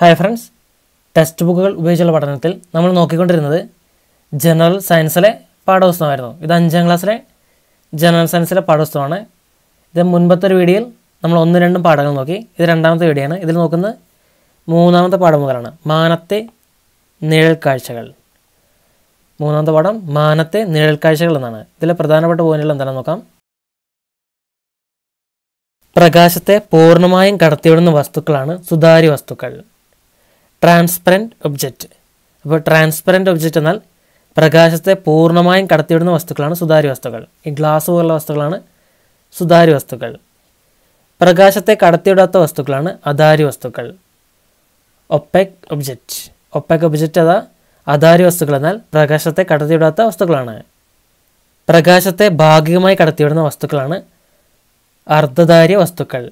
hi friends text ബുക്കുകൾ ഉപയോഗിച്ചുള്ള പഠനത്തിൽ നമ്മൾ നോക്കിക്കൊണ്ടിരുന്നത് ജനറൽ സയൻസിലെ പാഠപുസ്തകമായിരുന്നു ഇത് അഞ്ചാം ക്ലാസ്സിലെ ജനറൽ സയൻസിലെ പാഠപുസ്തകമാണ് ഇത് മുൻപത്തെ ഒരു വീഡിയോയിൽ നമ്മൾ ഒന്ന് രണ്ടും പാഠങ്ങൾ നോക്കി ഇത് രണ്ടാമത്തെ വീഡിയോ ആണ് ഇതിൽ നോക്കുന്നത് മൂന്നാമത്തെ പാഠം മുതലാണ് മാനത്തെ കാഴ്ചകൾ മൂന്നാമത്തെ പാഠം മാനത്തെ നിഴൽക്കാഴ്ചകൾ എന്നാണ് ഇതിലെ പ്രധാനപ്പെട്ട പോയിന്റുകൾ എന്താണെന്ന് നോക്കാം പ്രകാശത്തെ പൂർണ്ണമായും കടത്തിവിടുന്ന വസ്തുക്കളാണ് സുതാര്യ വസ്തുക്കൾ ട്രാൻസ്പെറൻറ്റ് ഒബ്ജക്റ്റ് അപ്പോൾ ട്രാൻസ്പെറൻറ്റ് ഒബ്ജക്റ്റ് എന്നാൽ പ്രകാശത്തെ പൂർണ്ണമായും കടത്തിവിടുന്ന വസ്തുക്കളാണ് സുതാര്യ വസ്തുക്കൾ ഈ ഗ്ലാസ് പോലുള്ള വസ്തുക്കളാണ് സുതാര്യ വസ്തുക്കൾ പ്രകാശത്തെ കടത്തിവിടാത്ത വസ്തുക്കളാണ് അധാരി വസ്തുക്കൾ ഒപ്പെക് ഒബ്ജക്റ്റ് ഒപ്പെക് ഒബ്ജക്റ്റ് അതാ അധാരി വസ്തുക്കൾ എന്നാൽ പ്രകാശത്തെ കടത്തിവിടാത്ത വസ്തുക്കളാണ് പ്രകാശത്തെ ഭാഗികമായി കടത്തിവിടുന്ന വസ്തുക്കളാണ് അർദ്ധധാരി വസ്തുക്കൾ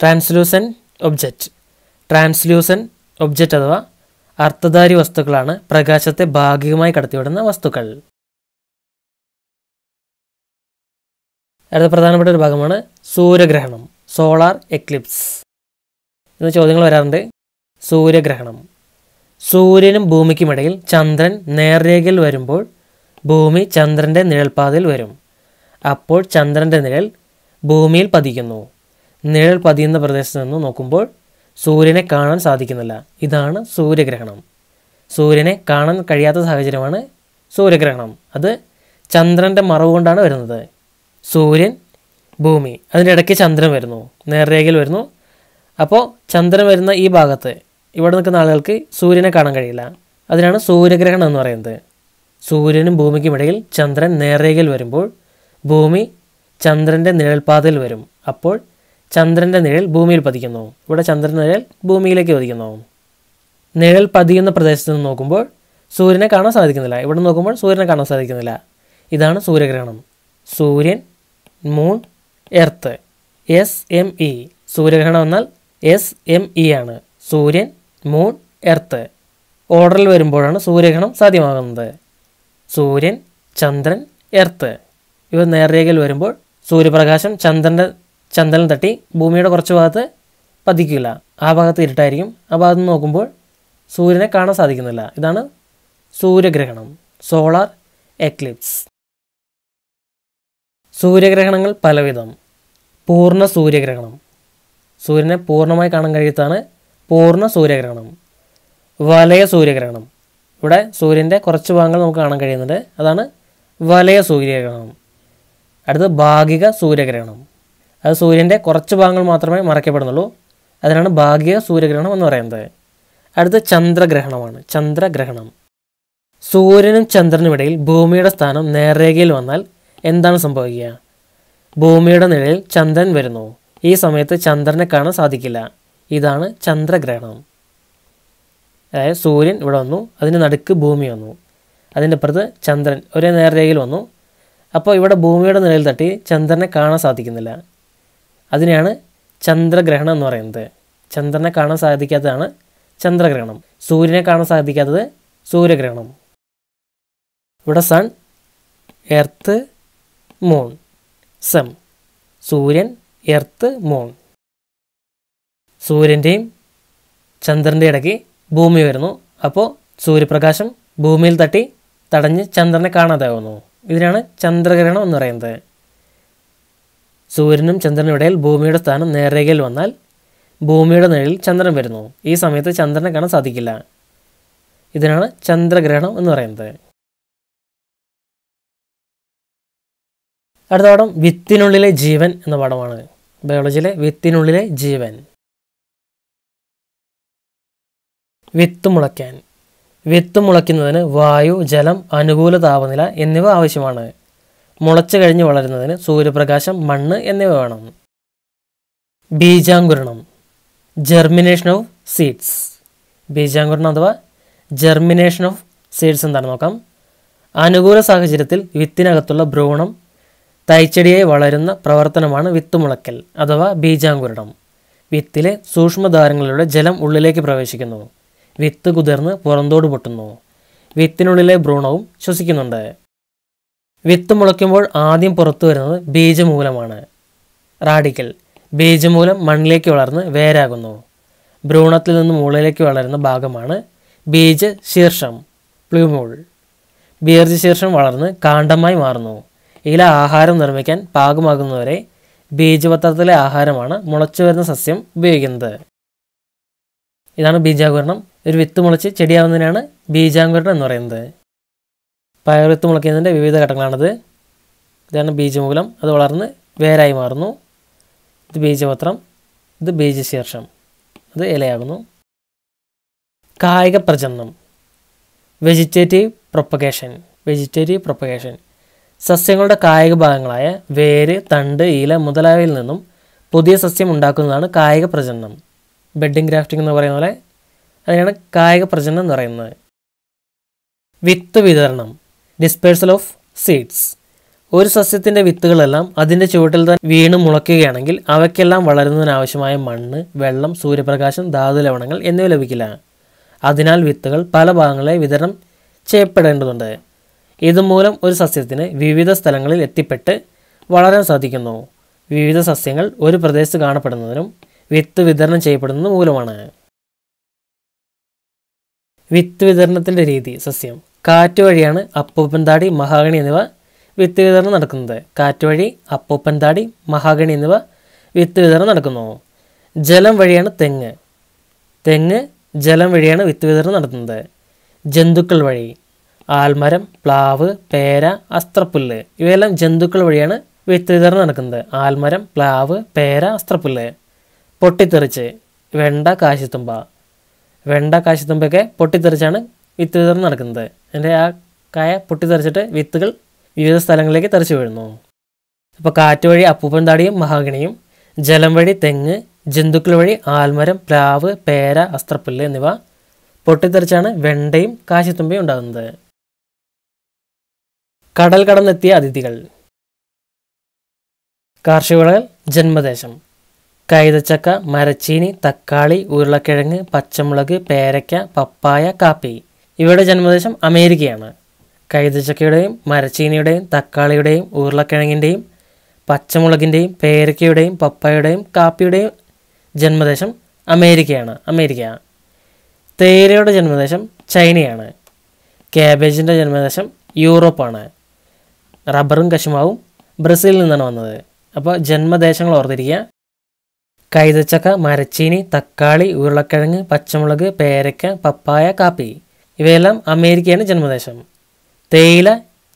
ട്രാൻസ്ലൂസൻ ഒബ്ജക്റ്റ് ട്രാൻസ്ലൂസൻ ഒബ്ജക്റ്റ് അഥവാ അർത്ഥധാരി വസ്തുക്കളാണ് പ്രകാശത്തെ ഭാഗികമായി കടത്തിവിടുന്ന വസ്തുക്കൾ അടുത്ത പ്രധാനപ്പെട്ട ഒരു ഭാഗമാണ് സൂര്യഗ്രഹണം സോളാർ എക്ലിപ്സ് എന്ന ചോദ്യങ്ങൾ വരാറുണ്ട് സൂര്യഗ്രഹണം സൂര്യനും ഭൂമിക്കുമിടയിൽ ചന്ദ്രൻ നേർരേഖയിൽ വരുമ്പോൾ ഭൂമി ചന്ദ്രൻ്റെ നിഴൽപാതയിൽ വരും അപ്പോൾ ചന്ദ്രൻ്റെ നിഴൽ ഭൂമിയിൽ പതിക്കുന്നു നിഴൽ പതിയുന്ന പ്രദേശത്ത് നിന്ന് നോക്കുമ്പോൾ സൂര്യനെ കാണാൻ സാധിക്കുന്നില്ല ഇതാണ് സൂര്യഗ്രഹണം സൂര്യനെ കാണാൻ കഴിയാത്ത സാഹചര്യമാണ് സൂര്യഗ്രഹണം അത് ചന്ദ്രൻ്റെ മറവ് കൊണ്ടാണ് വരുന്നത് സൂര്യൻ ഭൂമി അതിൻ്റെ ഇടയ്ക്ക് ചന്ദ്രൻ വരുന്നു നേർരേഖയിൽ വരുന്നു അപ്പോൾ ചന്ദ്രൻ വരുന്ന ഈ ഭാഗത്ത് ഇവിടെ നിൽക്കുന്ന ആളുകൾക്ക് സൂര്യനെ കാണാൻ കഴിയില്ല അതിനാണ് സൂര്യഗ്രഹണം എന്ന് പറയുന്നത് സൂര്യനും ഭൂമിക്കുമിടയിൽ ചന്ദ്രൻ നേർരേഖയിൽ വരുമ്പോൾ ഭൂമി ചന്ദ്രൻ്റെ നിഴൽപാതയിൽ വരും അപ്പോൾ ചന്ദ്രൻ്റെ നിഴൽ ഭൂമിയിൽ പതിക്കുന്നു ഇവിടെ ചന്ദ്രൻ നിഴൽ ഭൂമിയിലേക്ക് പതിക്കുന്നു നിഴൽ പതിയുന്ന പ്രദേശത്ത് നിന്ന് നോക്കുമ്പോൾ സൂര്യനെ കാണാൻ സാധിക്കുന്നില്ല ഇവിടെ നോക്കുമ്പോൾ സൂര്യനെ കാണാൻ സാധിക്കുന്നില്ല ഇതാണ് സൂര്യഗ്രഹണം സൂര്യൻ moon earth S M E സൂര്യഗ്രഹണം എന്നാൽ എസ് എം ഇ ആണ് സൂര്യൻ മൂൺ എർത്ത് ഓർഡറിൽ വരുമ്പോഴാണ് സൂര്യഗ്രഹണം സാധ്യമാകുന്നത് സൂര്യൻ ചന്ദ്രൻ എർത്ത് ഇവ നേർരേഖയിൽ വരുമ്പോൾ സൂര്യപ്രകാശം ചന്ദ്രൻ്റെ ചന്ദ്രൻ തട്ടി ഭൂമിയുടെ കുറച്ച് ഭാഗത്ത് പതിക്കില്ല ആ ഭാഗത്ത് ഇരുട്ടായിരിക്കും ആ ഭാഗത്ത് നോക്കുമ്പോൾ സൂര്യനെ കാണാൻ സാധിക്കുന്നില്ല ഇതാണ് സൂര്യഗ്രഹണം സോളാർ എക്ലിപ്സ് സൂര്യഗ്രഹണങ്ങൾ പലവിധം പൂർണ്ണ സൂര്യഗ്രഹണം സൂര്യനെ പൂർണ്ണമായി കാണാൻ കഴിയത്താണ് പൂർണ്ണ സൂര്യഗ്രഹണം വലയ സൂര്യഗ്രഹണം ഇവിടെ സൂര്യൻ്റെ കുറച്ച് ഭാഗങ്ങൾ നമുക്ക് കാണാൻ കഴിയുന്നുണ്ട് അതാണ് വലയ സൂര്യഗ്രഹണം അടുത്ത് ഭാഗിക സൂര്യഗ്രഹണം അത് സൂര്യൻ്റെ കുറച്ച് ഭാഗങ്ങൾ മാത്രമേ മറയ്ക്കപ്പെടുന്നുള്ളൂ അതിനാണ് ഭാഗിക സൂര്യഗ്രഹണം എന്ന് പറയുന്നത് അടുത്ത ചന്ദ്രഗ്രഹണമാണ് ചന്ദ്രഗ്രഹണം സൂര്യനും ചന്ദ്രനും ഇടയിൽ ഭൂമിയുടെ സ്ഥാനം നേർരേഖയിൽ വന്നാൽ എന്താണ് സംഭവിക്കുക ഭൂമിയുടെ നിഴലിൽ ചന്ദ്രൻ വരുന്നു ഈ സമയത്ത് ചന്ദ്രനെ കാണാൻ സാധിക്കില്ല ഇതാണ് ചന്ദ്രഗ്രഹണം അതായത് സൂര്യൻ ഇവിടെ വന്നു അതിൻ്റെ നടുക്ക് ഭൂമി വന്നു അതിൻ്റെ അപ്പുറത്ത് ചന്ദ്രൻ ഒരേ നേർരേഖയിൽ വന്നു അപ്പോൾ ഇവിടെ ഭൂമിയുടെ നിഴൽ തട്ടി ചന്ദ്രനെ കാണാൻ സാധിക്കുന്നില്ല അതിനെയാണ് ചന്ദ്രഗ്രഹണം എന്ന് പറയുന്നത് ചന്ദ്രനെ കാണാൻ സാധിക്കാത്തതാണ് ചന്ദ്രഗ്രഹണം സൂര്യനെ കാണാൻ സാധിക്കാത്തത് സൂര്യഗ്രഹണം ഇവിടെ സൺ എർത്ത് മൂൺ സം സൂര്യൻ എർത്ത് മൂൺ സൂര്യൻ്റെയും ചന്ദ്രൻ്റെയും ഇടയ്ക്ക് ഭൂമി വരുന്നു അപ്പോൾ സൂര്യപ്രകാശം ഭൂമിയിൽ തട്ടി തടഞ്ഞ് ചന്ദ്രനെ കാണാതാവുന്നു ഇതിനാണ് ചന്ദ്രഗ്രഹണം എന്ന് പറയുന്നത് സൂര്യനും ചന്ദ്രനും ഇടയിൽ ഭൂമിയുടെ സ്ഥാനം നേർരേഖയിൽ വന്നാൽ ഭൂമിയുടെ നിഴലിൽ ചന്ദ്രൻ വരുന്നു ഈ സമയത്ത് ചന്ദ്രനെ കാണാൻ സാധിക്കില്ല ഇതിനാണ് ചന്ദ്രഗ്രഹണം എന്ന് പറയുന്നത് അടുത്ത പാഠം വിത്തിനുള്ളിലെ ജീവൻ എന്ന പാഠമാണ് ബയോളജിയിലെ വിത്തിനുള്ളിലെ ജീവൻ വിത്ത് മുളയ്ക്കാൻ വിത്ത് മുളയ്ക്കുന്നതിന് വായു ജലം അനുകൂല താപനില എന്നിവ ആവശ്യമാണ് മുളച്ചു കഴിഞ്ഞ് വളരുന്നതിന് സൂര്യപ്രകാശം മണ്ണ് എന്നിവ വേണം ബീജാങ്കുരണം ജെർമിനേഷൻ ഓഫ് സീഡ്സ് ബീജാങ്കുരണം അഥവാ ജെർമിനേഷൻ ഓഫ് സീഡ്സ് എന്താണ് നോക്കാം അനുകൂല സാഹചര്യത്തിൽ വിത്തിനകത്തുള്ള ഭ്രൂണം തൈച്ചെടിയായി വളരുന്ന പ്രവർത്തനമാണ് വിത്ത് മുളയ്ക്കൽ അഥവാ ബീജാങ്കുരണം വിത്തിലെ സൂക്ഷ്മധാരങ്ങളിലൂടെ ജലം ഉള്ളിലേക്ക് പ്രവേശിക്കുന്നു വിത്ത് കുതിർന്ന് പുറന്തോട് പൊട്ടുന്നു വിത്തിനുള്ളിലെ ഭ്രൂണവും ശ്വസിക്കുന്നുണ്ട് വിത്ത് മുളയ്ക്കുമ്പോൾ ആദ്യം പുറത്തു വരുന്നത് ബീജമൂലമാണ് റാഡിക്കൽ ബീജമൂലം മണ്ണിലേക്ക് വളർന്ന് വേരാകുന്നു ഭ്രൂണത്തിൽ നിന്ന് മുകളിലേക്ക് വളരുന്ന ഭാഗമാണ് ബീജ ശീർഷം പ്ലൂമൂൾ ബീർജശീർഷം വളർന്ന് കാണ്ഡമായി മാറുന്നു ഇല ആഹാരം നിർമ്മിക്കാൻ പാകമാകുന്നവരെ ബീജപത്രത്തിലെ ആഹാരമാണ് മുളച്ചു വരുന്ന സസ്യം ഉപയോഗിക്കുന്നത് ഇതാണ് ബീജാകരണം ഒരു വിത്ത് മുളച്ച് ചെടിയാവുന്നതിനാണ് ബീജാങ്കുരണം എന്ന് പറയുന്നത് പയർ വിത്ത് മുളയ്ക്കുന്നതിൻ്റെ വിവിധ ഘട്ടങ്ങളാണത് ഇതാണ് ബീജമൂലം അത് വളർന്ന് വേരായി മാറുന്നു ഇത് ബീജപത്രം ഇത് ബീജശീർഷം അത് ഇലയാകുന്നു കായിക പ്രജനനം വെജിറ്റേറ്റീവ് പ്രൊപ്പഗേഷൻ വെജിറ്റേറ്റീവ് പ്രൊപ്പഗേഷൻ സസ്യങ്ങളുടെ കായിക ഭാഗങ്ങളായ വേര് തണ്ട് ഇല മുതലായവയിൽ നിന്നും പുതിയ സസ്യം ഉണ്ടാക്കുന്നതാണ് കായിക പ്രജനനം ബെഡിങ് ഗ്രാഫ്റ്റിംഗ് എന്ന് പറയുന്ന പോലെ അതിനാണ് കായിക പ്രചരണം എന്ന് പറയുന്നത് വിത്ത് വിതരണം ഡിസ്പേഴ്സൽ ഓഫ് സീഡ്സ് ഒരു സസ്യത്തിൻ്റെ വിത്തുകളെല്ലാം അതിൻ്റെ ചുവട്ടിൽ തന്നെ വീണ് മുളയ്ക്കുകയാണെങ്കിൽ അവയ്ക്കെല്ലാം വളരുന്നതിനാവശ്യമായ മണ്ണ് വെള്ളം സൂര്യപ്രകാശം ധാതു ലവണങ്ങൾ എന്നിവ ലഭിക്കില്ല അതിനാൽ വിത്തുകൾ പല ഭാഗങ്ങളെ വിതരണം ചെയ്യപ്പെടേണ്ടതുണ്ട് ഇതുമൂലം ഒരു സസ്യത്തിന് വിവിധ സ്ഥലങ്ങളിൽ എത്തിപ്പെട്ട് വളരാൻ സാധിക്കുന്നു വിവിധ സസ്യങ്ങൾ ഒരു പ്രദേശത്ത് കാണപ്പെടുന്നതിനും വിത്ത് വിതരണം ചെയ്യപ്പെടുന്നത് മൂലമാണ് വിത്ത് വിതരണത്തിൻ്റെ രീതി സസ്യം കാറ്റ് വഴിയാണ് അപ്പൂപ്പൻതാടി മഹാഗണി എന്നിവ വിത്ത് വിതരണം നടക്കുന്നത് കാറ്റ് വഴി അപ്പൂപ്പൻതാടി മഹാഗണി എന്നിവ വിത്ത് വിതരണം നടക്കുന്നു ജലം വഴിയാണ് തെങ്ങ് തെങ്ങ് ജലം വഴിയാണ് വിത്ത് വിതരണം നടത്തുന്നത് ജന്തുക്കൾ വഴി ആൽമരം പ്ലാവ് പേര അസ്ത്രപ്പുല്ല് ഇവയെല്ലാം ജന്തുക്കൾ വഴിയാണ് വിത്ത് വിതരണം നടക്കുന്നത് ആൽമരം പ്ലാവ് പേര അസ്ത്രപ്പുല്ല് പൊട്ടിത്തെറിച്ച് വെണ്ട കാശിത്തുമ്പ വെണ്ട കാശിത്തുമ്പൊക്കെ പൊട്ടിത്തെറിച്ചാണ് വിത്ത് വിതർന്ന് നടക്കുന്നത് എൻ്റെ ആ കായ പൊട്ടിത്തെറിച്ചിട്ട് വിത്തുകൾ വിവിധ സ്ഥലങ്ങളിലേക്ക് തെറിച്ചു വീഴുന്നു അപ്പോൾ കാറ്റ് വഴി അപ്പൂപ്പൻ താടിയും മഹാഗണിയും ജലം വഴി തെങ്ങ് ജന്തുക്കൾ വഴി ആൽമരം പ്ലാവ് പേര അസ്ത്രപ്പുല്ല് എന്നിവ പൊട്ടിത്തെറിച്ചാണ് വെണ്ടയും കാശിത്തുമ്പയും ഉണ്ടാകുന്നത് കടൽ കടന്നെത്തിയ അതിഥികൾ കാർഷിക വിളകൾ ജന്മദേശം കൈതച്ചക്ക മരച്ചീനി തക്കാളി ഉരുളക്കിഴങ്ങ് പച്ചമുളക് പേരയ്ക്ക പപ്പായ കാപ്പി ഇവയുടെ ജന്മദേശം അമേരിക്കയാണ് കൈതച്ചക്കയുടെയും മരച്ചീനിയുടെയും തക്കാളിയുടെയും ഉരുളക്കിഴങ്ങിൻ്റെയും പച്ചമുളകിൻ്റെയും പേരയ്ക്കയുടെയും പപ്പായയുടെയും കാപ്പിയുടെയും ജന്മദേശം അമേരിക്കയാണ് അമേരിക്ക തേയിലയുടെ ജന്മദേശം ചൈനയാണ് കാബേജിൻ്റെ ജന്മദേശം യൂറോപ്പാണ് റബ്ബറും കശുമാവും ബ്രസീലിൽ നിന്നാണ് വന്നത് അപ്പോൾ ജന്മദേശങ്ങൾ ഓർത്തിരിക്കുക കൈതച്ചക്ക മരച്ചീനി തക്കാളി ഉരുളക്കിഴങ്ങ് പച്ചമുളക് പേരക്ക പപ്പായ കാപ്പി ഇവയെല്ലാം അമേരിക്കയാണ് ജന്മദേശം തേയില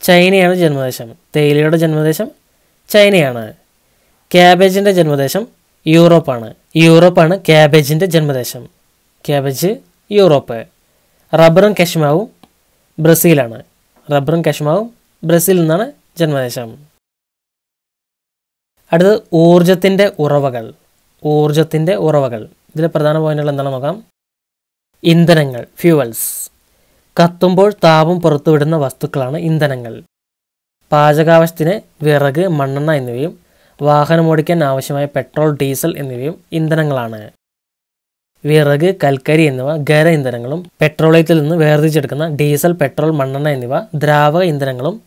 ചൈനയാണ് ജന്മദേശം തേയിലയുടെ ജന്മദേശം ചൈനയാണ് ക്യാബേജിൻ്റെ ജന്മദേശം യൂറോപ്പാണ് യൂറോപ്പാണ് ക്യാബേജിൻ്റെ ജന്മദേശം ക്യാബേജ് യൂറോപ്പ് റബ്ബറും കശ്മാവും ബ്രസീലാണ് റബ്ബറും കശ്മാവും ബ്രസീൽ നിന്നാണ് ജന്മദേശം അടുത്തത് ഊർജത്തിൻ്റെ ഉറവകൾ ഊർജത്തിൻ്റെ ഉറവകൾ ഇതിലെ പ്രധാന പോയിന്റുകൾ എന്താണെന്ന് നോക്കാം ഇന്ധനങ്ങൾ ഫ്യൂവൽസ് കത്തുമ്പോൾ താപം പുറത്തുവിടുന്ന വസ്തുക്കളാണ് ഇന്ധനങ്ങൾ പാചകാവശ്യത്തിന് വിറക് മണ്ണെണ്ണ എന്നിവയും വാഹനമോടിക്കാൻ ആവശ്യമായ പെട്രോൾ ഡീസൽ എന്നിവയും ഇന്ധനങ്ങളാണ് വിറക് കൽക്കരി എന്നിവ ഖര ഇന്ധനങ്ങളും പെട്രോളിയത്തിൽ നിന്ന് വേർതിരിച്ചെടുക്കുന്ന ഡീസൽ പെട്രോൾ മണ്ണെണ്ണ എന്നിവ ദ്രാവക ഇന്ധനങ്ങളും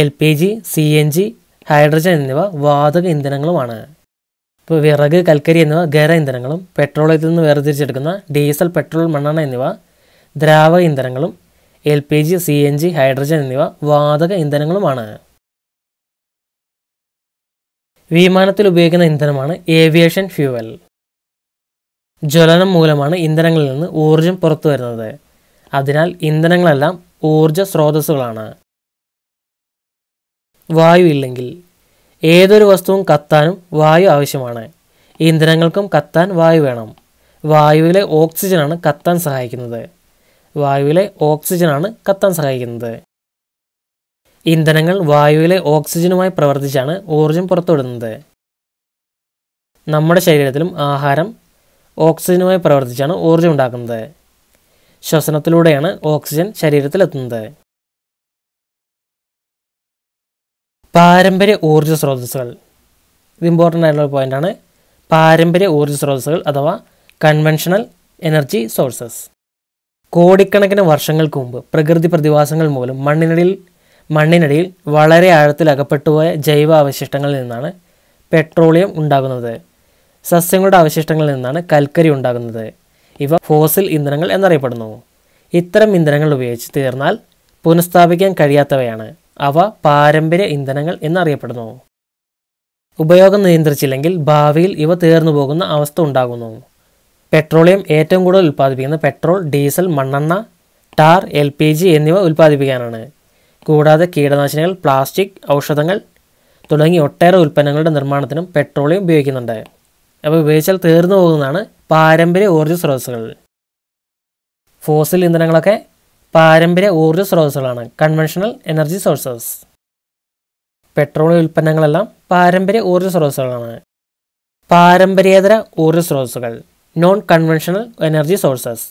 L P G C N G hydrogen എന്നിവ വാതക ഇന്ധനങ്ങളുമാണ് ഇപ്പോൾ വിറക് കൽക്കരി എന്നിവ ഖര ഇന്ധനങ്ങളും പെട്രോളിയത്തിൽ നിന്ന് വേർതിരിച്ചെടുക്കുന്ന ഡീസൽ പെട്രോൾ മണ്ണെണ്ണ എന്നിവ ദ്രാവക ഇന്ധനങ്ങളും L P G C N G hydrogen എന്നിവ വാതക ഇന്ധനങ്ങളുമാണ് വിമാനത്തിൽ ഉപയോഗിക്കുന്ന ഇന്ധനമാണ് ഏവിയേഷൻ ഫ്യൂവൽ ജ്വലനം മൂലമാണ് ഇന്ധനങ്ങളിൽ നിന്ന് ഊർജം പുറത്തു വരുന്നത് അതിനാൽ ഇന്ധനങ്ങളെല്ലാം ഊർജ സ്രോതസ്സുകളാണ് വായു ഇല്ലെങ്കിൽ ഏതൊരു വസ്തുവും കത്താനും വായു ആവശ്യമാണ് ഇന്ധനങ്ങൾക്കും കത്താൻ വായു വേണം വായുവിലെ ഓക്സിജനാണ് കത്താൻ സഹായിക്കുന്നത് വായുവിലെ ഓക്സിജനാണ് കത്താൻ സഹായിക്കുന്നത് ഇന്ധനങ്ങൾ വായുവിലെ ഓക്സിജനുമായി പ്രവർത്തിച്ചാണ് ഊർജം പുറത്തുവിടുന്നത് നമ്മുടെ ശരീരത്തിലും ആഹാരം ഓക്സിജനുമായി പ്രവർത്തിച്ചാണ് ഊർജം ഉണ്ടാക്കുന്നത് ശ്വസനത്തിലൂടെയാണ് ഓക്സിജൻ ശരീരത്തിലെത്തുന്നത് പാരമ്പര്യ ഊർജ്ജ സ്രോതസ്സുകൾ ഇത് ഇമ്പോർട്ടൻ്റ് ആയിട്ടുള്ള ആണ് പാരമ്പര്യ ഊർജ്ജ സ്രോതസ്സുകൾ അഥവാ കൺവെൻഷണൽ എനർജി സോഴ്സസ് കോടിക്കണക്കിന് വർഷങ്ങൾക്ക് മുമ്പ് പ്രകൃതി പ്രതിഭാസങ്ങൾ മൂലം മണ്ണിനടിയിൽ മണ്ണിനടിയിൽ വളരെ ആഴത്തിൽ അകപ്പെട്ടുപോയ ജൈവ അവശിഷ്ടങ്ങളിൽ നിന്നാണ് പെട്രോളിയം ഉണ്ടാകുന്നത് സസ്യങ്ങളുടെ അവശിഷ്ടങ്ങളിൽ നിന്നാണ് കൽക്കരി ഉണ്ടാകുന്നത് ഇവ ഫോസിൽ ഇന്ധനങ്ങൾ എന്നറിയപ്പെടുന്നു ഇത്തരം ഇന്ധനങ്ങൾ ഉപയോഗിച്ച് തീർന്നാൽ പുനഃസ്ഥാപിക്കാൻ കഴിയാത്തവയാണ് അവ പാരമ്പര്യ ഇന്ധനങ്ങൾ എന്നറിയപ്പെടുന്നു ഉപയോഗം നിയന്ത്രിച്ചില്ലെങ്കിൽ ഭാവിയിൽ ഇവ തീർന്നു പോകുന്ന അവസ്ഥ ഉണ്ടാകുന്നു പെട്രോളിയം ഏറ്റവും കൂടുതൽ ഉൽപ്പാദിപ്പിക്കുന്ന പെട്രോൾ ഡീസൽ മണ്ണെണ്ണ ടാർ എൽ പി ജി എന്നിവ ഉൽപ്പാദിപ്പിക്കാനാണ് കൂടാതെ കീടനാശിനികൾ പ്ലാസ്റ്റിക് ഔഷധങ്ങൾ തുടങ്ങി ഒട്ടേറെ ഉൽപ്പന്നങ്ങളുടെ നിർമ്മാണത്തിനും പെട്രോളിയം ഉപയോഗിക്കുന്നുണ്ട് അവ ഉപയോഗിച്ചാൽ തീർന്നു പോകുന്നതാണ് പാരമ്പര്യ ഊർജ്ജ സ്രോതസ്സുകൾ ഫോസിൽ ഇന്ധനങ്ങളൊക്കെ പാരമ്പര്യ ഊർജ്ജ സ്രോതസ്സുകളാണ് കൺവെൻഷണൽ എനർജി സോഴ്സസ് പെട്രോൾ ഉൽപ്പന്നങ്ങളെല്ലാം പാരമ്പര്യ ഊർജ്ജ സ്രോതസ്സുകളാണ് പാരമ്പര്യേതര ഊർജ്ജ സ്രോതസ്സുകൾ നോൺ കൺവെൻഷണൽ എനർജി സോഴ്സസ്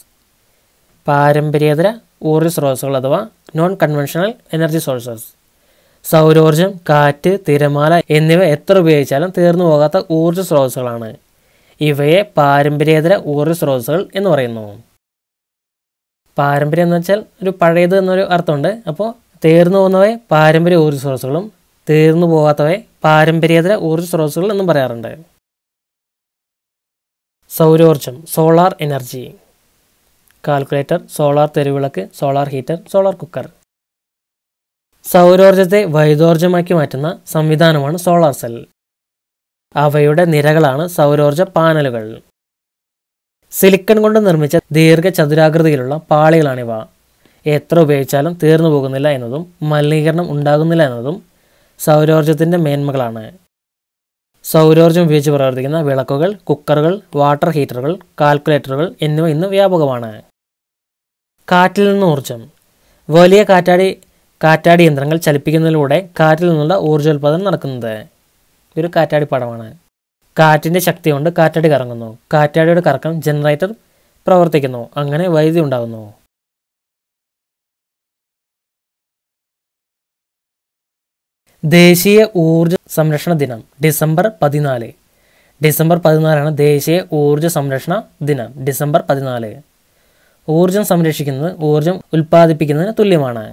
പാരമ്പര്യേതര ഊർജ്ജ സ്രോതസ്സുകൾ അഥവാ നോൺ കൺവെൻഷണൽ എനർജി സോഴ്സസ് സൗരോർജ്ജം കാറ്റ് തിരമാല എന്നിവ എത്ര ഉപയോഗിച്ചാലും തീർന്നു പോകാത്ത ഊർജ്ജ സ്രോതസ്സുകളാണ് ഇവയെ പാരമ്പര്യേതര ഊർജ്ജ സ്രോതസ്സുകൾ എന്ന് പറയുന്നു പാരമ്പര്യം എന്ന് വെച്ചാൽ ഒരു പഴയത് എന്നൊരു അർത്ഥമുണ്ട് അപ്പോൾ തീർന്നു പോകുന്നവയെ പാരമ്പര്യ ഊർജ്ജ സ്രോതസ്സുകളും തീർന്നു പോകാത്തവയെ പാരമ്പര്യേതര ഊർജ്ജ സ്രോതസ്സുകൾ എന്നും പറയാറുണ്ട് സൗരോർജം സോളാർ എനർജി കാൽക്കുലേറ്റർ സോളാർ തെരുവിളക്ക് സോളാർ ഹീറ്റർ സോളാർ കുക്കർ സൗരോർജത്തെ വൈദ്യോർജമാക്കി മാറ്റുന്ന സംവിധാനമാണ് സോളാർ സെൽ അവയുടെ നിരകളാണ് സൗരോർജ പാനലുകൾ സിലിക്കൺ കൊണ്ട് നിർമ്മിച്ച ദീർഘചതുരാകൃതിയിലുള്ള പാളികളാണിവ എത്ര ഉപയോഗിച്ചാലും തീർന്നു പോകുന്നില്ല എന്നതും മലിനീകരണം ഉണ്ടാകുന്നില്ല എന്നതും സൗരോർജത്തിൻ്റെ മേന്മകളാണ് സൗരോർജ്ജം ഉപയോഗിച്ച് പ്രവർത്തിക്കുന്ന വിളക്കുകൾ കുക്കറുകൾ വാട്ടർ ഹീറ്ററുകൾ കാൽക്കുലേറ്ററുകൾ എന്നിവ ഇന്ന് വ്യാപകമാണ് കാറ്റിൽ നിന്ന് ഊർജ്ജം വലിയ കാറ്റാടി കാറ്റാടി യന്ത്രങ്ങൾ ചലിപ്പിക്കുന്നതിലൂടെ കാറ്റിൽ നിന്നുള്ള ഊർജ്ജോൽപാദനം നടക്കുന്നത് ഒരു കാറ്റാടി പടമാണ് കാറ്റിൻ്റെ ശക്തി കൊണ്ട് കാറ്റാടി കറങ്ങുന്നു കാറ്റാടിയുടെ കറക്കം ജനറേറ്റർ പ്രവർത്തിക്കുന്നു അങ്ങനെ വൈദ്യുതി ഉണ്ടാകുന്നു ദേശീയ ഊർജ സംരക്ഷണ ദിനം ഡിസംബർ പതിനാല് ഡിസംബർ പതിനാലാണ് ദേശീയ ഊർജ സംരക്ഷണ ദിനം ഡിസംബർ പതിനാല് ഊർജം സംരക്ഷിക്കുന്നത് ഊർജം ഉൽപ്പാദിപ്പിക്കുന്നതിന് തുല്യമാണ്